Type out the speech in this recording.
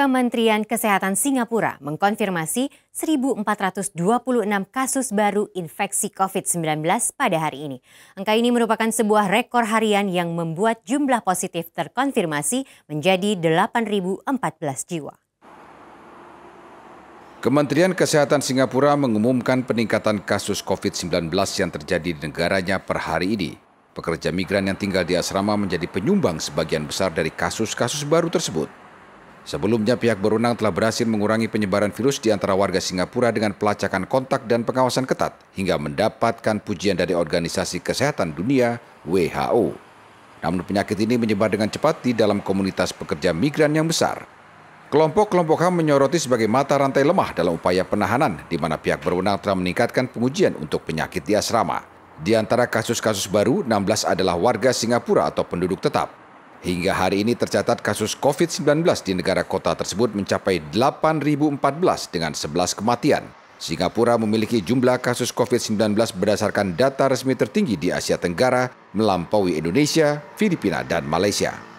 Kementerian Kesehatan Singapura mengkonfirmasi 1.426 kasus baru infeksi COVID-19 pada hari ini. Angka ini merupakan sebuah rekor harian yang membuat jumlah positif terkonfirmasi menjadi 8.014 jiwa. Kementerian Kesehatan Singapura mengumumkan peningkatan kasus COVID-19 yang terjadi di negaranya per hari ini. Pekerja migran yang tinggal di asrama menjadi penyumbang sebagian besar dari kasus-kasus baru tersebut. Sebelumnya pihak berwenang telah berhasil mengurangi penyebaran virus di antara warga Singapura dengan pelacakan kontak dan pengawasan ketat hingga mendapatkan pujian dari Organisasi Kesehatan Dunia WHO. Namun penyakit ini menyebar dengan cepat di dalam komunitas pekerja migran yang besar. Kelompok-kelompok HAM menyoroti sebagai mata rantai lemah dalam upaya penahanan di mana pihak berwenang telah meningkatkan pengujian untuk penyakit di asrama. Di antara kasus-kasus baru, 16 adalah warga Singapura atau penduduk tetap. Hingga hari ini tercatat kasus COVID-19 di negara kota tersebut mencapai 8.014 dengan 11 kematian. Singapura memiliki jumlah kasus COVID-19 berdasarkan data resmi tertinggi di Asia Tenggara melampaui Indonesia, Filipina, dan Malaysia.